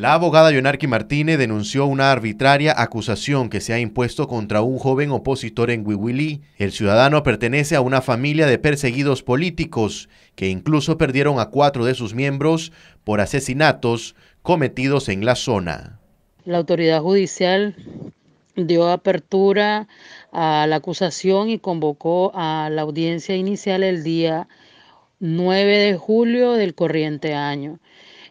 La abogada Yonarki Martínez denunció una arbitraria acusación que se ha impuesto contra un joven opositor en Huihuilí. El ciudadano pertenece a una familia de perseguidos políticos que incluso perdieron a cuatro de sus miembros por asesinatos cometidos en la zona. La autoridad judicial dio apertura a la acusación y convocó a la audiencia inicial el día 9 de julio del corriente año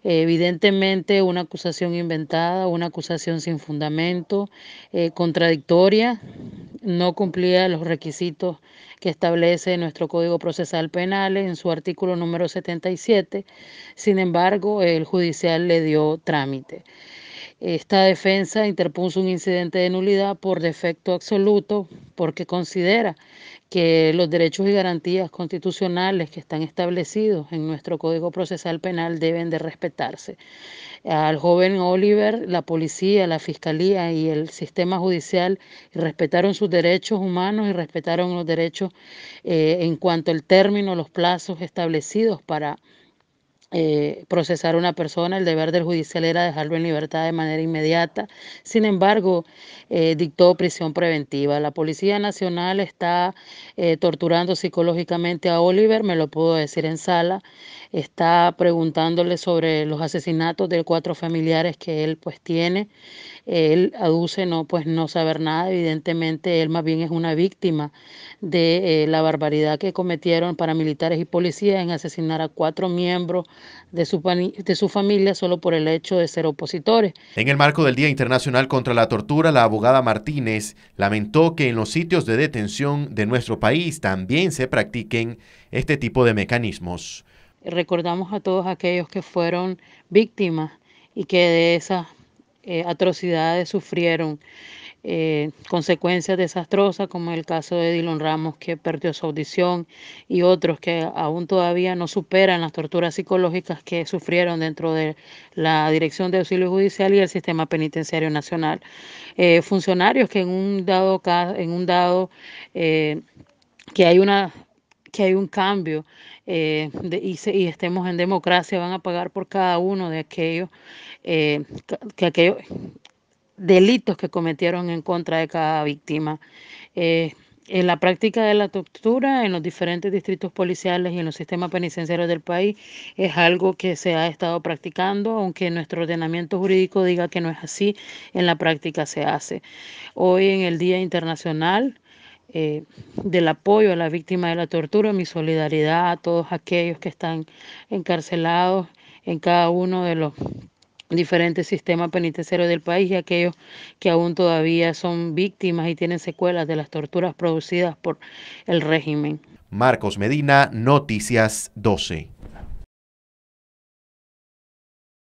evidentemente una acusación inventada, una acusación sin fundamento, eh, contradictoria, no cumplía los requisitos que establece nuestro Código Procesal Penal en su artículo número 77. Sin embargo, el judicial le dio trámite. Esta defensa interpuso un incidente de nulidad por defecto absoluto porque considera que los derechos y garantías constitucionales que están establecidos en nuestro Código Procesal Penal deben de respetarse. Al joven Oliver, la policía, la fiscalía y el sistema judicial respetaron sus derechos humanos y respetaron los derechos eh, en cuanto al término, los plazos establecidos para eh, procesar a una persona, el deber del judicial era dejarlo en libertad de manera inmediata. Sin embargo, eh, dictó prisión preventiva. La Policía Nacional está eh, torturando psicológicamente a Oliver, me lo pudo decir en sala. Está preguntándole sobre los asesinatos de cuatro familiares que él pues tiene. Él aduce no, pues, no saber nada, evidentemente él más bien es una víctima de eh, la barbaridad que cometieron paramilitares y policías en asesinar a cuatro miembros de su, de su familia solo por el hecho de ser opositores. En el marco del Día Internacional contra la Tortura, la abogada Martínez lamentó que en los sitios de detención de nuestro país también se practiquen este tipo de mecanismos. Recordamos a todos aquellos que fueron víctimas y que de esa... Eh, atrocidades sufrieron eh, consecuencias desastrosas, como el caso de Dylan Ramos, que perdió su audición, y otros que aún todavía no superan las torturas psicológicas que sufrieron dentro de la Dirección de Auxilio Judicial y el Sistema Penitenciario Nacional. Eh, funcionarios que en un dado en un dado que hay una que hay un cambio eh, y, estemos en democracia, van a pagar por cada uno de aquellos, eh, que aquellos delitos que cometieron en contra de cada víctima. Eh, en la práctica de la tortura en los diferentes distritos policiales y en los sistemas penitenciarios del país es algo que se ha estado practicando, aunque nuestro ordenamiento jurídico diga que no es así, en la práctica se hace. Hoy en el Día Internacional eh, del apoyo a las víctimas de la tortura, mi solidaridad a todos aquellos que están encarcelados en cada uno de los diferentes sistemas penitenciarios del país y aquellos que aún todavía son víctimas y tienen secuelas de las torturas producidas por el régimen. Marcos Medina, Noticias 12.